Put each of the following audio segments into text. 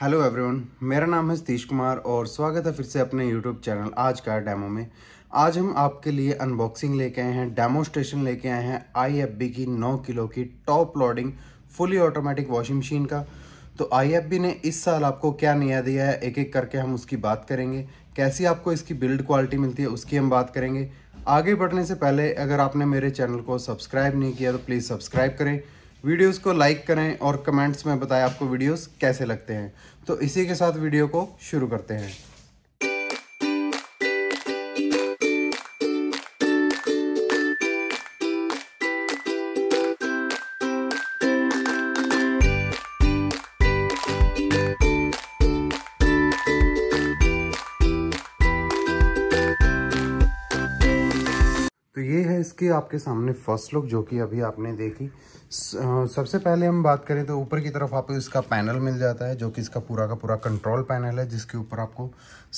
hello everyone मेरा नाम है सतीश कुमार और स्वागत है फिर से अपने यूट्यूब चैनल आज का डैमो में आज हम आपके लिए अनबॉक्सिंग लेके आए हैं डेमोस्ट्रेशन लेके आए हैं आईएफबी की 9 किलो की top loading fully automatic washing machine का तो आईएफबी ने इस साल आपको क्या नया दिया है एक एक करके हम उसकी बात करेंगे कैसी आपको इसकी बिल्ड क्वालिटी मिलती है उसकी हम बात करेंगे आगे बढ़ने से पहले अगर आपने मेरे चैनल को सब्सक्राइब नहीं किया तो प्लीज़ सब्सक्राइब करें वीडियोस को लाइक करें और कमेंट्स में बताएं आपको वीडियोस कैसे लगते हैं तो इसी के साथ वीडियो को शुरू करते हैं इसकी आपके सामने फर्स्ट लुक जो कि अभी आपने देखी सबसे पहले हम बात करें तो ऊपर की तरफ आपको इसका पैनल मिल जाता है जो कि इसका पूरा का पूरा कंट्रोल पैनल है जिसके ऊपर आपको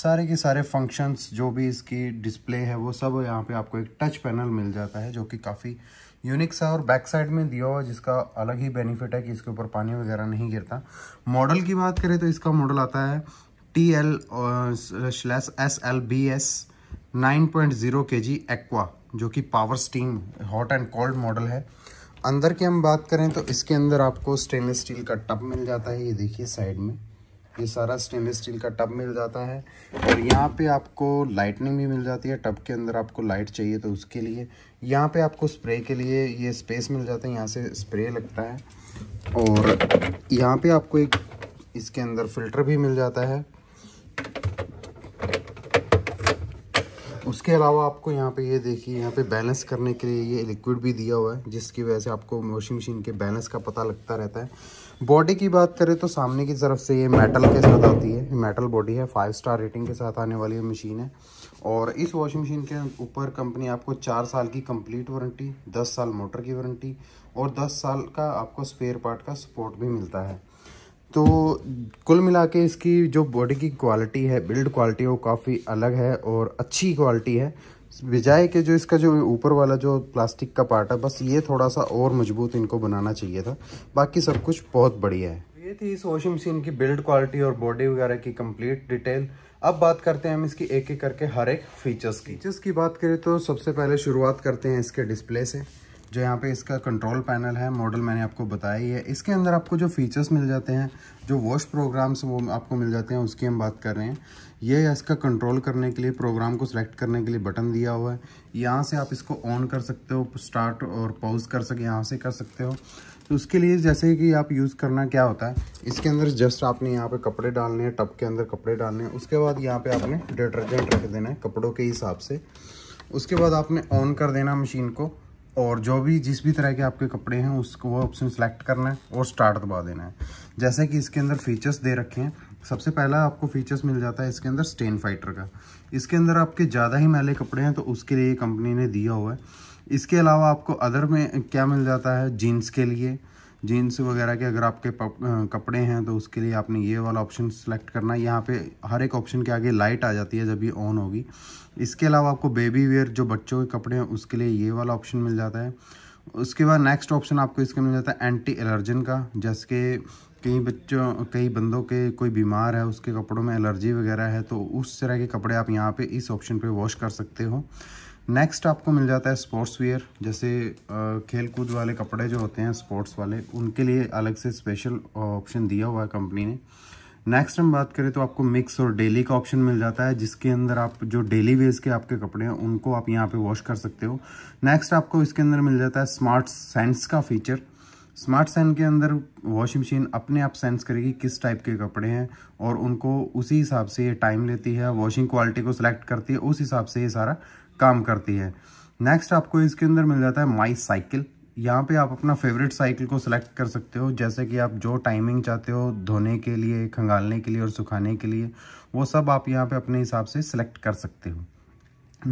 सारे के सारे फंक्शंस जो भी इसकी डिस्प्ले है वो सब यहाँ पे आपको एक टच पैनल मिल जाता है जो कि काफ़ी यूनिक सा और बैक साइड में दिया हुआ जिसका अलग ही बेनिफिट है कि इसके ऊपर पानी वगैरह नहीं गिरता मॉडल की बात करें तो इसका मॉडल आता है T L slash S L B S nine point zero K G aqua जो कि power steam hot and cold model है अंदर की हम बात करें तो इसके अंदर आपको स्टेनलेस स्टील का टब मिल जाता है ये देखिए साइड में ये सारा स्टेनलेस स्टील का टब मिल जाता है और यहाँ पे आपको लाइटनिंग भी मिल जाती है टब के अंदर आपको लाइट चाहिए तो उसके लिए यहाँ पे आपको स्प्रे के लिए ये स्पेस मिल जाता है यहाँ से स्प्रे लगता है और यहाँ पे आपको एक इसके अंदर फिल्टर भी मिल जाता है उसके अलावा आपको यहाँ पे ये देखिए यहाँ पे बैलेंस करने के लिए ये लिक्विड भी दिया हुआ है जिसकी वजह से आपको वॉशिंग मशीन के बैलेंस का पता लगता रहता है बॉडी की बात करें तो सामने की तरफ से ये मेटल के साथ आती है मेटल बॉडी है फाइव स्टार रेटिंग के साथ आने वाली मशीन है और इस वॉशिंग मशीन के ऊपर कंपनी आपको चार साल की कंप्लीट वारंटी दस साल मोटर की वारंटी और दस साल का आपको स्पेयर पार्ट का सपोर्ट भी मिलता है तो कुल मिला के इसकी जो बॉडी की क्वालिटी है बिल्ड क्वालिटी वो काफ़ी अलग है और अच्छी क्वालिटी है बजाय के जो इसका जो ऊपर वाला जो प्लास्टिक का पार्ट है बस ये थोड़ा सा और मजबूत इनको बनाना चाहिए था बाकी सब कुछ बहुत बढ़िया है ये थी इस वॉशिंग मशीन की बिल्ड क्वालिटी और बॉडी वगैरह की कंप्लीट डिटेल अब बात करते हैं हम इसकी एक एक करके हर एक फीचर्स की फीचर्स की बात करें तो सबसे पहले शुरुआत करते हैं इसके डिस्प्ले से जो यहाँ पे इसका कंट्रोल पैनल है मॉडल मैंने आपको बताया ही है इसके अंदर आपको जो फीचर्स मिल जाते हैं जो वॉश प्रोग्राम्स वो आपको मिल जाते हैं उसकी हम बात कर रहे हैं ये इसका कंट्रोल करने के लिए प्रोग्राम को सिलेक्ट करने के लिए बटन दिया हुआ है यहाँ से आप इसको ऑन कर सकते हो स्टार्ट और पॉज कर सके यहाँ से कर सकते हो तो उसके लिए जैसे कि आप यूज़ करना क्या होता है इसके अंदर जस्ट आपने यहाँ पे कपड़े डालने हैं टब के अंदर कपड़े डालने हैं उसके बाद यहाँ पे आपने डिटर्जेंट रख देना है कपड़ों के हिसाब से उसके बाद आपने ऑन कर देना मशीन को और जो भी जिस भी तरह के आपके कपड़े हैं उसको वो ऑप्शन सेलेक्ट करना है और स्टार्ट दबा देना है जैसे कि इसके अंदर फीचर्स दे रखे हैं सबसे पहला आपको फीचर्स मिल जाता है इसके अंदर स्टेन फाइटर का इसके अंदर आपके ज़्यादा ही मैले कपड़े हैं तो उसके लिए कंपनी ने दिया हुआ है इसके अलावा आपको अदर में क्या मिल जाता है जीन्स के लिए जीन्स वगैरह के अगर आपके कपड़े हैं तो उसके लिए आपने ये वाला ऑप्शन सेलेक्ट करना है यहाँ पे हर एक ऑप्शन के आगे लाइट आ जाती है जब ये ऑन होगी इसके अलावा आपको बेबी वेयर जो बच्चों के कपड़े हैं उसके लिए ये वाला ऑप्शन मिल जाता है उसके बाद नेक्स्ट ऑप्शन आपको इसका मिल जाता है एंटी एलर्जन का जैसे कि कई बच्चों कई बंदों के कोई बीमार है उसके कपड़ों में एलर्जी वगैरह है तो उस तरह के कपड़े आप यहाँ पे इस ऑप्शन पे वॉश कर सकते हो नेक्स्ट आपको मिल जाता है स्पोर्ट्स वेयर जैसे खेल कूद वाले कपड़े जो होते हैं स्पोर्ट्स वाले उनके लिए अलग से स्पेशल ऑप्शन दिया हुआ है कंपनी ने नेक्स्ट हम बात करें तो आपको मिक्स और डेली का ऑप्शन मिल जाता है जिसके अंदर आप जो डेली वेज के आपके कपड़े हैं उनको आप यहाँ पे वॉश कर सकते हो नेक्स्ट आपको इसके अंदर मिल जाता है स्मार्ट सेंस का फीचर स्मार्ट सेंस के अंदर वॉशिंग मशीन अपने आप सेंस करेगी किस टाइप के कपड़े हैं और उनको उसी हिसाब से ये टाइम लेती है वॉशिंग क्वालिटी को सिलेक्ट करती है उस हिसाब से ये सारा काम करती है नेक्स्ट आपको इसके अंदर मिल जाता है माई साइकिल यहाँ पे आप अपना फेवरेट साइकिल को सिलेक्ट कर सकते हो जैसे कि आप जो टाइमिंग चाहते हो धोने के लिए खंगालने के लिए और सुखाने के लिए वो सब आप यहाँ पे अपने हिसाब से सिलेक्ट कर सकते हो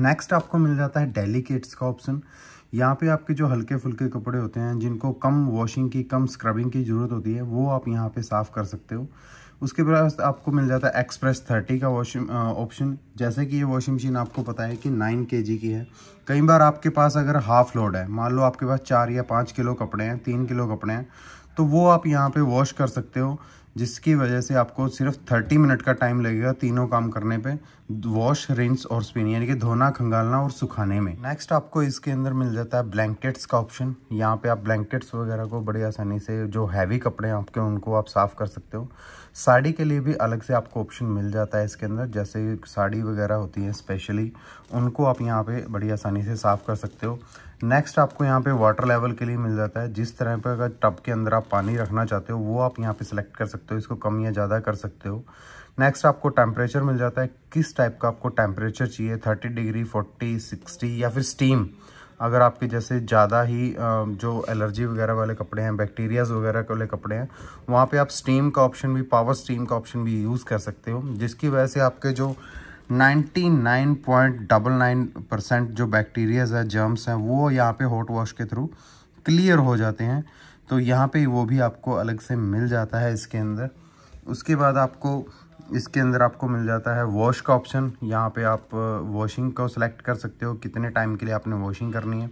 नेक्स्ट आपको मिल जाता है डेलीकेट्स का ऑप्शन यहाँ पे आपके जो हल्के फुल्के कपड़े होते हैं जिनको कम वॉशिंग की कम स्क्रबिंग की ज़रूरत होती है वो आप यहाँ पे साफ़ कर सकते हो उसके बाद आपको मिल जाता है एक्सप्रेस थर्टी का वॉशिंग ऑप्शन जैसे कि ये वॉशिंग मशीन आपको पता है कि नाइन के की है कई बार आपके पास अगर हाफ लोड है मान लो आपके पास चार या पाँच किलो कपड़े हैं तीन किलो कपड़े हैं तो वो आप यहाँ पे वॉश कर सकते हो जिसकी वजह से आपको सिर्फ थर्टी मिनट का टाइम लगेगा तीनों काम करने पे वॉश रिंस और स्पिन यानी कि धोना खंगालना और सुखाने में नेक्स्ट आपको इसके अंदर मिल जाता है ब्लैंकेट्स का ऑप्शन यहाँ पे आप ब्लैंकेट्स वगैरह को बड़ी आसानी से जो हैवी कपड़े हैं आपके उनको आप साफ़ कर सकते हो साड़ी के लिए भी अलग से आपको ऑप्शन मिल जाता है इसके अंदर जैसे साड़ी वगैरह होती है स्पेशली उनको आप यहाँ पे बड़ी आसानी से साफ़ कर सकते हो नेक्स्ट आपको यहाँ पे वाटर लेवल के लिए मिल जाता है जिस तरह पर अगर टब के अंदर आप पानी रखना चाहते हो वो आप यहाँ पे सिलेक्ट कर सकते हो इसको कम या ज़्यादा कर सकते हो नेक्स्ट आपको टेम्परेचर मिल जाता है किस टाइप का आपको टेम्परेचर चाहिए थर्टी डिग्री फोर्टी सिक्सटी या फिर स्टीम अगर आपके जैसे ज़्यादा ही जो एलर्जी वगैरह वाले कपड़े हैं बैक्टीरियाज़ वगैरह वाले कपड़े हैं वहाँ पे आप स्टीम का ऑप्शन भी पावर स्टीम का ऑप्शन भी यूज़ कर सकते हो जिसकी वजह से आपके जो नाइन परसेंट जो बैक्टीरियाज है जर्म्स हैं वो यहाँ पर हॉट वॉश के थ्रू क्लियर हो जाते हैं तो यहाँ पर वो भी आपको अलग से मिल जाता है इसके अंदर उसके बाद आपको इसके अंदर आपको मिल जाता है वॉश का ऑप्शन यहाँ पे आप वॉशिंग को सिलेक्ट कर सकते हो कितने टाइम के लिए आपने वॉशिंग करनी है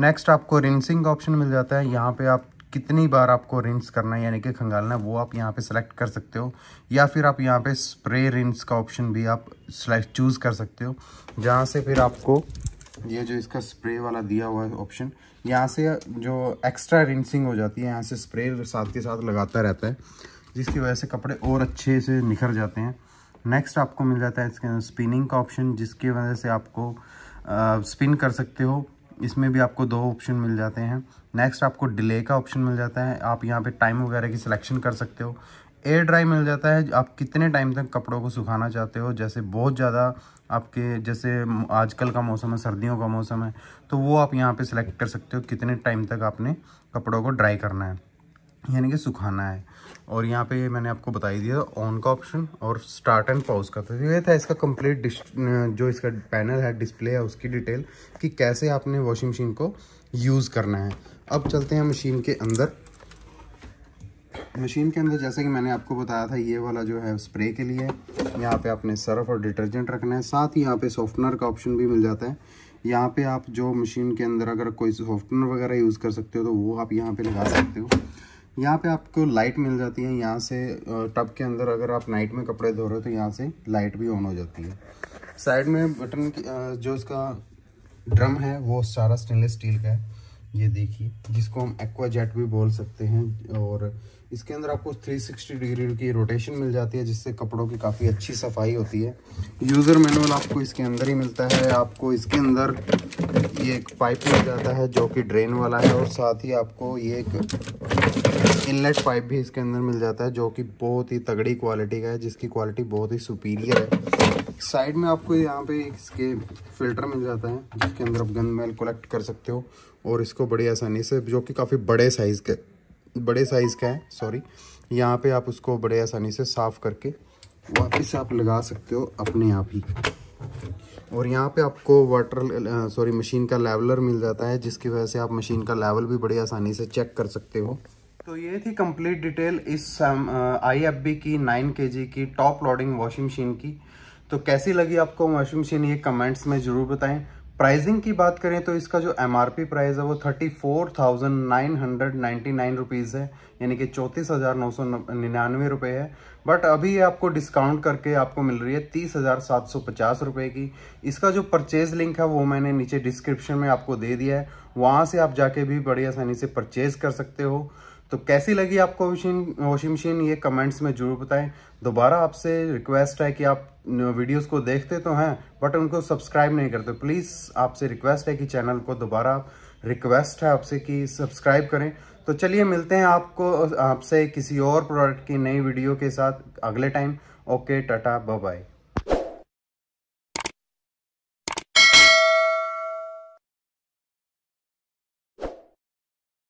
नेक्स्ट आपको रिंसिंग का ऑप्शन मिल जाता है यहाँ पे आप कितनी बार आपको रिंस करना है यानी कि खंगालना है वो आप यहाँ पे सेलेक्ट कर सकते हो या फिर आप यहाँ पे स्प्रे रिंस का ऑप्शन भी आप सेलेक्ट चूज़ कर सकते हो जहाँ से फिर आपको ये जो इसका स्प्रे वाला दिया हुआ है ऑप्शन यहाँ से जो एक्स्ट्रा रिंसिंग हो जाती है यहाँ से स्प्रे साथ के साथ लगाता रहता है जिसकी वजह से कपड़े और अच्छे से निखर जाते हैं नेक्स्ट आपको मिल जाता है इसके अंदर स्पिनिंग का ऑप्शन जिसकी वजह से आपको स्पिन कर सकते हो इसमें भी आपको दो ऑप्शन मिल जाते हैं नेक्स्ट आपको डिले का ऑप्शन मिल जाता है आप यहाँ पे टाइम वगैरह की सिलेक्शन कर सकते हो एयर ड्राई मिल जाता है आप कितने टाइम तक कपड़ों को सुखाना चाहते हो जैसे बहुत ज़्यादा आपके जैसे आजकल का मौसम है सर्दियों का मौसम है तो वो आप यहाँ पे सिलेक्ट कर सकते हो कितने टाइम तक आपने कपड़ों को ड्राई करना है यानी कि सुखाना है और यहाँ पे मैंने आपको बता ही दिया ऑन का ऑप्शन और स्टार्ट एंड पॉज का तो ये था इसका कंप्लीट जो इसका पैनल है डिस्प्ले है उसकी डिटेल कि कैसे आपने वॉशिंग मशीन को यूज़ करना है अब चलते हैं मशीन के अंदर मशीन के अंदर जैसे कि मैंने आपको बताया था ये वाला जो है स्प्रे के लिए यहाँ पे आपने सर्फ और डिटर्जेंट रखना है साथ ही यहाँ पे सॉफ्टनर का ऑप्शन भी मिल जाता है यहाँ पे आप जो मशीन के अंदर अगर कोई सॉफ्टनर वगैरह यूज़ कर सकते हो तो वो आप यहाँ पे लगा सकते हो यहाँ पे आपको लाइट मिल जाती है यहाँ से टब के अंदर अगर आप नाइट में कपड़े धो रहे हो तो यहाँ से लाइट भी ऑन हो जाती है साइड में बटन जो इसका ड्रम है वो सारा स्टेनलेस स्टील का है ये देखिए जिसको हम एक्वा जेट भी बोल सकते हैं और इसके अंदर आपको 360 डिग्री की रोटेशन मिल जाती है जिससे कपड़ों की काफ़ी अच्छी सफाई होती है यूज़र मैनुअल आपको इसके अंदर ही मिलता है आपको इसके अंदर ये एक पाइप मिल जाता है जो कि ड्रेन वाला है और साथ ही आपको ये एक इनलेट पाइप भी इसके अंदर मिल जाता है जो कि बहुत ही तगड़ी क्वालिटी का है जिसकी क्वालिटी बहुत ही सुपीरियर है साइड में आपको यहाँ पे इसके फिल्टर मिल जाता है जिसके अंदर आप गंद मैल कलेक्ट कर सकते हो और इसको बड़ी आसानी से जो कि काफ़ी बड़े साइज़ के बड़े साइज़ का है सॉरी यहाँ पे आप उसको बड़े आसानी से साफ़ करके वापस आप लगा सकते हो अपने आप ही और यहाँ पे आपको वाटर सॉरी मशीन का लेवलर मिल जाता है जिसकी वजह से आप मशीन का लेवल भी बड़ी आसानी से चेक कर सकते हो तो ये थी कंप्लीट डिटेल इस आई एफ बी की नाइन के जी की टॉप लोडिंग वॉशिंग मशीन की तो कैसी लगी आपको वॉशिंग मशीन ये कमेंट्स में ज़रूर बताएं प्राइसिंग की बात करें तो इसका जो एम आर पी प्राइस है वो thirty four thousand nine hundred ninety nine rupees है यानी कि चौंतीस हज़ार नौ सौ निन्यानवे रुपये है बट अभी आपको डिस्काउंट करके आपको मिल रही है तीस हज़ार सात सौ पचास रुपये की इसका जो परचेज़ लिंक है वो मैंने नीचे डिस्क्रिप्शन में आपको दे दिया है वहाँ से आप जाके भी बड़ी आसानी से परचेज़ कर सकते हो तो कैसी लगी आपको मशीन वॉशिंग मशीन ये कमेंट्स में ज़रूर बताएं दोबारा आपसे रिक्वेस्ट है कि आप वीडियोस को देखते तो हैं बट उनको सब्सक्राइब नहीं करते प्लीज़ आपसे रिक्वेस्ट है कि चैनल को दोबारा रिक्वेस्ट है आपसे कि सब्सक्राइब करें तो चलिए मिलते हैं आपको आपसे किसी और प्रोडक्ट की नई वीडियो के साथ अगले टाइम ओके टाटा बाय